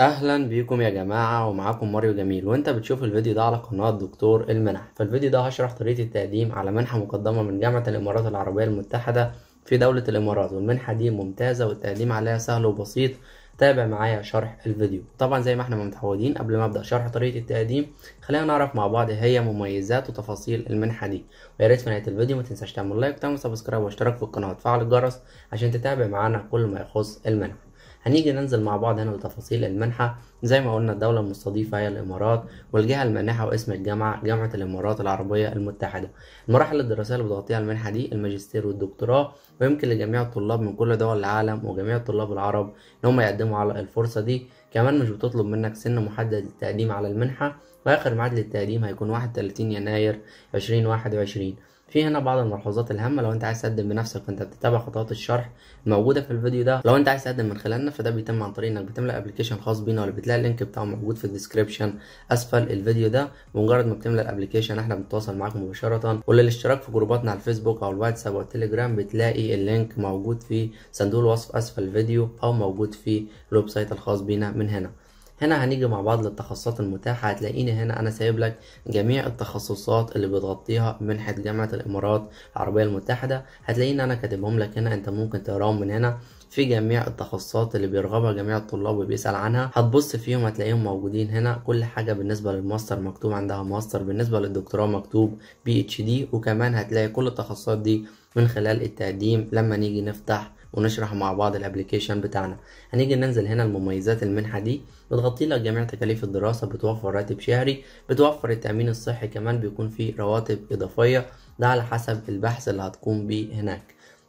اهلا بيكم يا جماعه ومعاكم ماريو جميل وانت بتشوف الفيديو ده على قناه دكتور المنح فالفيديو ده هشرح طريقه التقديم على منحه مقدمه من جامعه الامارات العربيه المتحده في دوله الامارات والمنحه دي ممتازه والتقديم عليها سهل وبسيط تابع معايا شرح الفيديو طبعا زي ما احنا متعودين قبل ما ابدا شرح طريقه التقديم خلينا نعرف مع بعض هي مميزات وتفاصيل المنحه دي ويا ريت في نهايه الفيديو ما تنساش تعمل لايك وتعمل سبسكرايب واشترك في القناه وتفعل الجرس عشان تتابع معانا كل ما يخص المنحه هنيجي ننزل مع بعض هنا بتفاصيل المنحة زي ما قلنا الدولة المستضيفة هي الإمارات والجهة المانحة واسم الجامعة جامعة الإمارات العربية المتحدة المراحل الدراسية اللي بتغطيها المنحة دي الماجستير والدكتوراه ويمكن لجميع الطلاب من كل دول العالم وجميع الطلاب العرب إن هم يقدموا على الفرصة دي كمان مش بتطلب منك سن محدد للتقديم على المنحة وآخر ميعاد للتقديم هيكون 31 يناير 2021 في هنا بعض الملحوظات الهامة لو انت عايز تقدم بنفسك وانت بتتابع خطوات الشرح الموجودة في الفيديو ده لو انت عايز تقدم من خلالنا فده بيتم عن طريق انك بتملى ابلكيشن خاص بينا ولا بتلاقي اللينك بتاعه موجود في الديسكريبشن اسفل الفيديو ده بمجرد ما بتملى الابلكيشن احنا بنتواصل معاك مباشرة وللاشتراك في جروباتنا على الفيسبوك او الواتساب او التليجرام بتلاقي اللينك موجود في صندوق الوصف اسفل الفيديو او موجود في الويب سايت الخاص بينا من هنا هنا هنيجي مع بعض للتخصصات المتاحة هتلاقيني هنا أنا سايب لك جميع التخصصات اللي بتغطيها منحة جامعة الإمارات العربية المتحدة هتلاقيني أنا كاتبهم لك هنا أنت ممكن تقراهم من هنا في جميع التخصصات اللي بيرغبها جميع الطلاب وبيسأل عنها هتبص فيهم هتلاقيهم موجودين هنا كل حاجة بالنسبة للماستر مكتوب عندها ماستر بالنسبة للدكتوراه مكتوب بي اتش دي وكمان هتلاقي كل التخصصات دي من خلال التقديم لما نيجي نفتح ونشرح مع بعض الابلكيشن بتاعنا هنيجي ننزل هنا المميزات المنحه دي بتغطي لك جميع تكاليف الدراسه بتوفر راتب شهري بتوفر التامين الصحي كمان بيكون فيه رواتب اضافيه ده على حسب البحث اللي هتقوم بيه هناك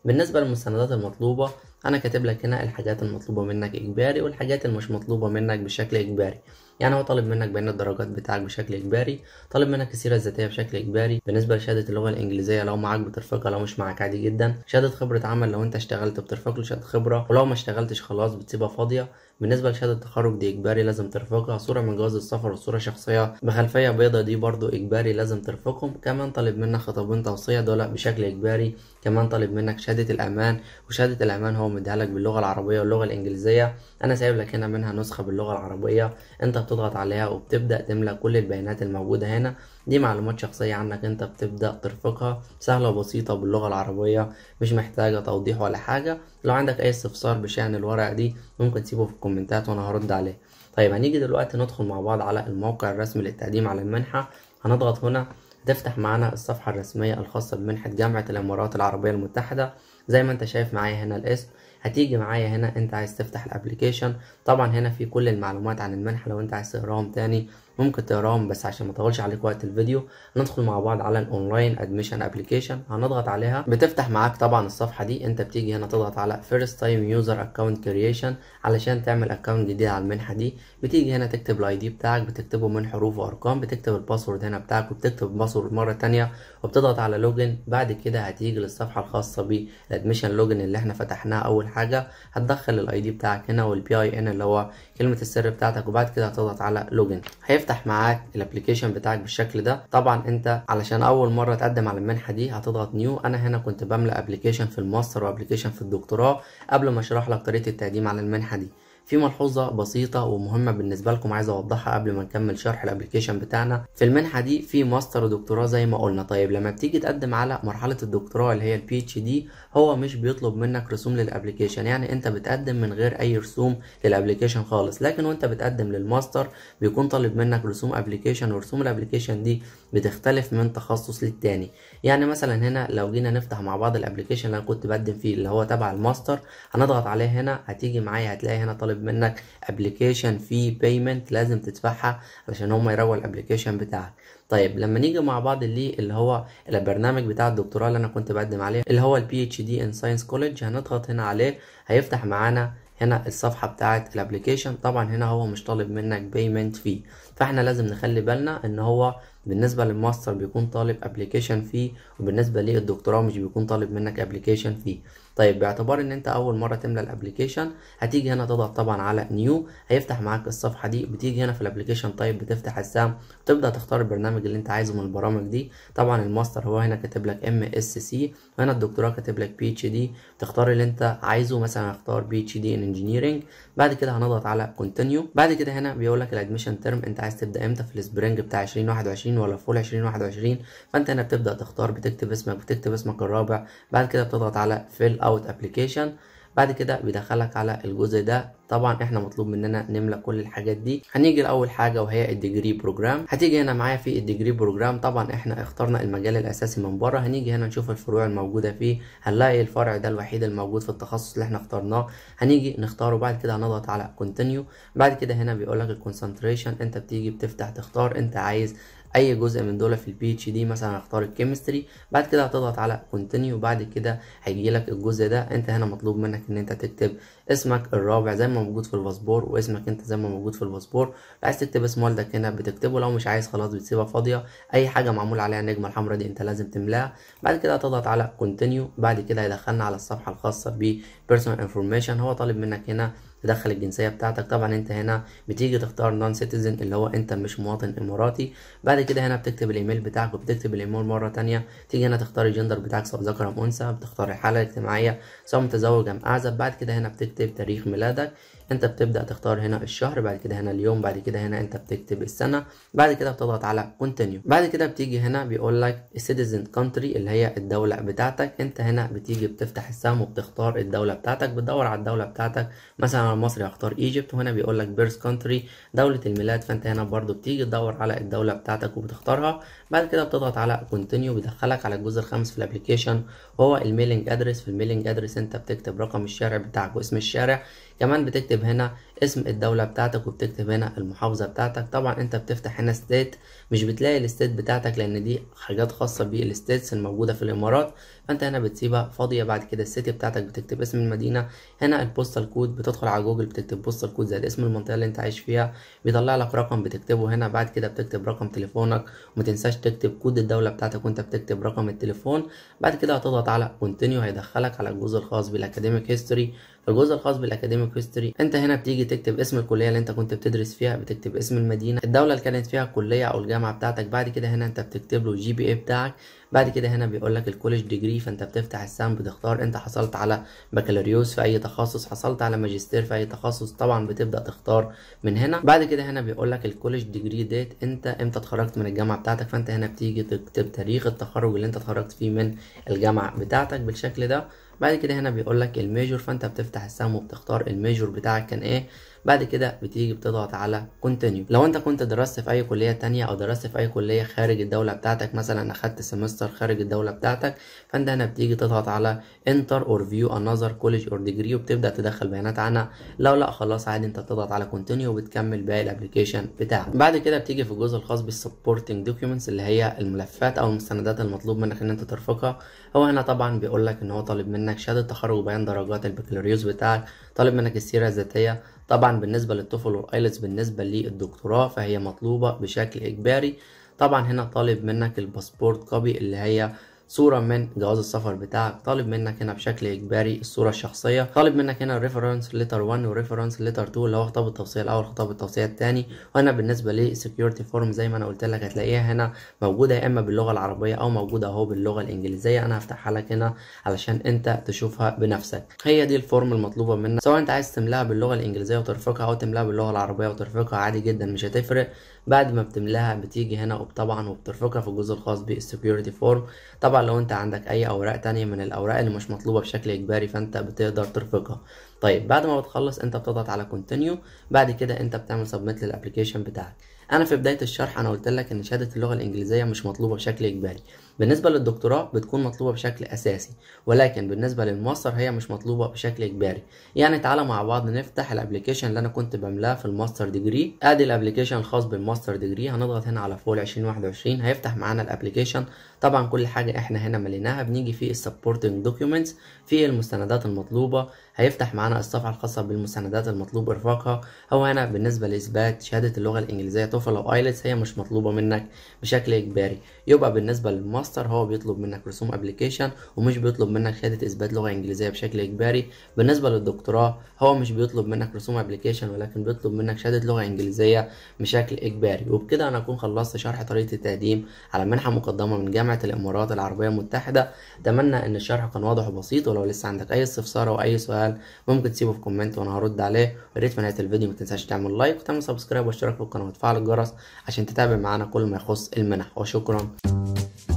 بالنسبه للمستندات المطلوبه انا كاتب لك هنا الحاجات المطلوبه منك اجباري والحاجات اللي مش مطلوبه منك بشكل اجباري يعني هو طالب منك بيان الدرجات بتاعك بشكل اجباري طالب منك السيره الذاتيه بشكل اجباري بالنسبه لشهاده اللغه الانجليزيه لو معاك بترفقها لو مش معاك عادي جدا شهاده خبره عمل لو انت اشتغلت بترفق له شهاده خبره ولو ما اشتغلتش خلاص بتسيبها فاضيه بالنسبه لشهاده التخرج دي اجباري لازم ترفقها صوره من جواز السفر وصوره شخصيه بخلفيه بيضاء دي برضو اجباري لازم ترفقهم كمان طالب منك خطابين توصيه دول بشكل اجباري كمان طالب منك شهاده الامان وشهاده الامان هو مديها لك باللغه العربيه واللغه الانجليزيه انا سايب لك هنا منها نسخه باللغه العربيه انت بتضغط عليها وبتبدا تملى كل البيانات الموجوده هنا دي معلومات شخصيه عنك انت بتبدا ترفقها سهله وبسيطه باللغه العربيه مش محتاجه توضيح ولا حاجه لو عندك اي استفسار بشان الورقه دي ممكن تسيبه في الكومنتات وانا هرد عليه طيب هنيجي دلوقتي ندخل مع بعض على الموقع الرسمي للتقديم على المنحه هنضغط هنا تفتح معانا الصفحة الرسمية الخاصة بمنحة جامعة الإمارات العربية المتحدة زي ما انت شايف معايا هنا الاسم هتيجي معايا هنا انت عايز تفتح الابليكيشن طبعا هنا في كل المعلومات عن المنحه لو انت عايز تقراهم تاني ممكن تقراهم بس عشان ما اطولش عليك وقت الفيديو هندخل مع بعض على الاونلاين ادميشن ابلكيشن هنضغط عليها بتفتح معاك طبعا الصفحه دي انت بتيجي هنا تضغط على فيرست تايم يوزر اكونت كرييشن علشان تعمل اكونت جديد على المنحه دي بتيجي هنا تكتب الاي دي بتاعك بتكتبه من حروف وارقام بتكتب الباسورد هنا بتاعك وبتكتب الباسورد مره ثانيه وبتضغط على لوجن بعد كده هتيجي للصفحه الخاصه بالادميشن لوجن اللي احنا فتحناها اول حاجه هتدخل الاي دي بتاعك هنا والبي اي ان اللي هو كلمه السر بتاعتك وبعد كده هتضغط على لوجن هيفتح معاك الابلكيشن بتاعك بالشكل ده طبعا انت علشان اول مره تقدم على المنحه دي هتضغط نيو انا هنا كنت بملى ابلكيشن في الماستر وابلكيشن في الدكتوراه قبل ما اشرح لك طريقه التقديم على المنحه دي في ملحوظة بسيطة ومهمة بالنسبة لكم عايز اوضحها قبل ما نكمل شرح الابلكيشن بتاعنا في المنحة دي في ماستر ودكتوراه زي ما قلنا طيب لما بتيجي تقدم على مرحلة الدكتوراه اللي هي البي اتش دي هو مش بيطلب منك رسوم للابلكيشن يعني انت بتقدم من غير اي رسوم للابلكيشن خالص لكن وانت بتقدم للماستر بيكون طالب منك رسوم ابلكيشن ورسوم الابلكيشن دي بتختلف من تخصص للتاني يعني مثلا هنا لو جينا نفتح مع بعض الابلكيشن اللي انا كنت بقدم فيه اللي هو تبع الماستر هنضغط عليه هنا هتيجي معايا هتلاقي هنا طالب منك ابلكيشن فيه بيمنت لازم تدفعها علشان هم يرووا الابلكيشن بتاعك طيب لما نيجي مع بعض اللي اللي هو البرنامج بتاع الدكتوراه اللي انا كنت بقدم عليه اللي هو البي اتش دي ان ساينس كولج هنضغط هنا عليه هيفتح معانا هنا الصفحه بتاعه الابلكيشن طبعا هنا هو مش طالب منك بيمنت فيه فاحنا لازم نخلي بالنا ان هو بالنسبه للماستر بيكون طالب ابلكيشن فيه وبالنسبه للدكتوراه مش بيكون طالب منك ابلكيشن فيه طيب باعتبار ان انت اول مره تملى الابلكيشن هتيجي هنا تضغط طبعا على نيو هيفتح معاك الصفحه دي بتيجي هنا في الابلكيشن تايب بتفتح السهم وتبدا تختار البرنامج اللي انت عايزه من البرامج دي طبعا الماستر هو هنا كاتب لك ام اس سي وهنا الدكتوراه كاتب لك بي اتش دي تختار اللي انت عايزه مثلا هختار بي اتش دي ان انجينيرنج بعد كده هنضغط على كونتينيو بعد كده هنا بيقول لك الادميشن ترم انت عايز تبدا امتى في السبرينج بتاع 2021 ولا فول 2021 فانت هنا بتبدا تختار بتكتب اسمك بتكتب اسمك الرابع بعد كده بتضغط على فيل اوت ابلكيشن بعد كده بيدخلك على الجزء ده طبعا احنا مطلوب مننا نملى كل الحاجات دي هنيجي لاول حاجه وهي الديجري بروجرام هتيجي هنا معايا في الديجري بروجرام طبعا احنا اخترنا المجال الاساسي من بره هنيجي هنا نشوف الفروع الموجوده فيه هنلاقي الفرع ده الوحيد الموجود في التخصص اللي احنا اخترناه هنيجي نختاره بعد كده هنضغط على كونتينيو بعد كده هنا بيقول لك الكونسنتريشن انت بتيجي بتفتح تختار انت عايز اي جزء من دول في البي اتش دي مثلا هختار الكيمستري بعد كده هتضغط على كونتينيو بعد كده هيجي لك الجزء ده انت هنا مطلوب منك ان انت تكتب اسمك الرابع زي ما موجود في الباسبور واسمك انت زي ما موجود في الباسبور عايز تكتب اسم والدك هنا بتكتبه لو مش عايز خلاص بتسيبها فاضيه اي حاجه معمول عليها النجمه الحمراء دي انت لازم تملاها بعد كده هتضغط على كونتينيو بعد كده هيدخلنا على الصفحه الخاصه ب بيرسونال انفورميشن هو طالب منك هنا تدخل الجنسيه بتاعتك طبعا انت هنا بتيجي تختار نون سيتيزن اللي هو انت مش مواطن اماراتي بعد كده هنا بتكتب الايميل بتاعك وبتكتب الايميل مره ثانيه تيجي هنا تختار الجندر بتاعك سواء ذكر ام انثى بتختار الحاله الاجتماعيه سواء متزوج ام اعزب بعد كده هنا بتكتب تاريخ ميلادك انت بتبدا تختار هنا الشهر بعد كده هنا اليوم بعد كده هنا انت بتكتب السنه بعد كده بتضغط على كونتينيو بعد كده بتيجي هنا بيقول لك السيتيزن كونتري اللي هي الدوله بتاعتك انت هنا بتيجي بتفتح السهم وبتختار الدوله بتاعتك بتدور على الدوله بتاعتك مثلا انا مصري اختار ايجيبت وهنا بيقول لك بيرث كونتري دوله الميلاد فانت هنا برضو بتيجي تدور على الدوله بتاعتك وبتختارها بعد كده بتضغط على كونتينيو بيدخلك على الجزء الخامس في الابلكيشن وهو الميلنج ادرس في الميلنج ادرس انت بتكتب رقم الشارع بتاعك واسم الشارع كمان بتكتب هنا اسم الدولة بتاعتك وبتكتب هنا المحافظة بتاعتك طبعا انت بتفتح هنا ستات مش بتلاقي الستات بتاعتك لان دي حاجات خاصة بالستاتس الموجودة في الامارات فانت هنا بتسيبها فاضية بعد كده السيتي بتاعتك بتكتب اسم المدينة هنا البوستال كود بتدخل على جوجل بتكتب بوستال كود زائد اسم المنطقة اللي انت عايش فيها بيطلع لك رقم بتكتبه هنا بعد كده بتكتب رقم تليفونك ومتنساش تكتب كود الدولة بتاعتك وانت بتكتب رقم التليفون بعد كده هتضغط على كونتينيو هيدخلك على الجزء الخاص بالاكاديميك هيستوري في الجزء الخاص بالاكاديميك هيستوري انت هنا بتيجي تكتب اسم الكليه اللي انت كنت بتدرس فيها بتكتب اسم المدينه الدوله اللي كانت فيها الكليه او الجامعه بتاعتك بعد كده هنا انت بتكتب له الجي بي اي بتاعك بعد كده هنا بيقول لك الكوليدج ديجري فانت بتفتح السهم بتختار انت حصلت على بكالوريوس في اي تخصص حصلت على ماجستير في اي تخصص طبعا بتبدا تختار من هنا بعد كده هنا بيقول لك الكوليدج ديجري ديت انت امتى اتخرجت من الجامعه بتاعتك فانت هنا بتيجي تكتب تاريخ التخرج اللي انت اتخرجت فيه من الجامعه بتاعتك بالشكل ده بعد كده هنا بيقول لك الميجور فانت بتفتح السهم وبتختار الميجور بتاعك كان ايه بعد كده بتيجي بتضغط على كونتينيو لو انت كنت درست في اي كليه تانية او درست في اي كليه خارج الدوله بتاعتك مثلا اخدت سمستر خارج الدوله بتاعتك فانت هنا بتيجي تضغط على انتر اور فيو انذر كوليدج اور ديجري وبتبدا تدخل بيانات عنها لو لا خلاص عادي انت بتضغط على كونتينيو وبتكمل باقي الابلكيشن بتاعك بعد كده بتيجي في الجزء الخاص بالسبورتنج دوكيومنتس اللي هي الملفات او المستندات المطلوب منك ان انت ترفقها هو هنا طبعا بيقول لك ان هو طالب منك شهاده تخرج وبيان درجات البكالوريوس بتاعك طالب منك السيره الذاتيه طبعا بالنسبة للتوفل والايلتس بالنسبة للدكتوراه فهي مطلوبة بشكل اجباري طبعا هنا طالب منك الباسبورت كوبي اللي هي صورة من جواز السفر بتاعك طالب منك هنا بشكل إجباري الصورة الشخصية طالب منك هنا الريفرنس ليتر 1 والريفرنس ليتر 2 اللي هو خطاب التوصية الأول خطاب التوصية الثاني وهنا بالنسبة للسكيورتي فورم زي ما أنا قلت لك هتلاقيها هنا موجودة يا إما باللغة العربية أو موجودة أهو باللغة الإنجليزية أنا هفتحها لك هنا علشان أنت تشوفها بنفسك هي دي الفورم المطلوبة منك سواء أنت عايز تملاها باللغة الإنجليزية وترفقها أو تملاها باللغة العربية وترفقها عادي جدا مش هتفرق بعد ما بتملاها بتيجي هنا وطبعا وبترفقها في الجزء الخاص بالسكيورتي فورم طبعا لو انت عندك اي اوراق تانية من الاوراق اللي مش مطلوبة بشكل اجباري فانت بتقدر ترفقها طيب بعد ما بتخلص انت بتضغط على كونتينيو بعد كده انت بتعمل سبميت للابلكيشن بتاعك انا في بداية الشرح انا قلت لك ان شهادة اللغة الانجليزية مش مطلوبة بشكل اجباري بالنسبة للدكتوراه بتكون مطلوبة بشكل أساسي ولكن بالنسبة للماستر هي مش مطلوبة بشكل إجباري يعني تعالى مع بعض نفتح الابلكيشن اللي أنا كنت بملاه في الماستر ديجري أدي الابلكيشن الخاص بالماستر ديجري هنضغط هنا على فول 2021 هيفتح معانا الابلكيشن طبعا كل حاجة إحنا هنا مليناها بنيجي في السبورتنج دوكيومنتس في المستندات المطلوبة هيفتح معانا الصفحة الخاصة بالمساندات المطلوب إرفاقها أو هنا بالنسبة لإثبات شهادة اللغة الإنجليزية توفل أو آيلتس هي مش مطلوبة منك بشكل إجباري يبقى بالنسبة للماستر هو بيطلب منك رسوم أبليكيشن ومش بيطلب منك شهادة إثبات لغة إنجليزية بشكل إجباري بالنسبة للدكتوراه هو مش بيطلب منك رسوم أبليكيشن ولكن بيطلب منك شهادة لغة إنجليزية بشكل إجباري وبكده أنا أكون خلصت شرح طريقة التقديم على منحة مقدمة من جامعة الإمارات العربية المتحدة أتمنى إن الشرح كان واضح وبسيط ولو لسه عندك أي استفسار أو أي سؤال سؤال ممكن تسيبه في كومنت وانا هرد عليه ويا ريت في نهايه الفيديو ما تنساش تعمل لايك وتعمل سبسكرايب واشتراك في القناه وتفعل الجرس عشان تتابع معانا كل ما يخص المنح وشكرا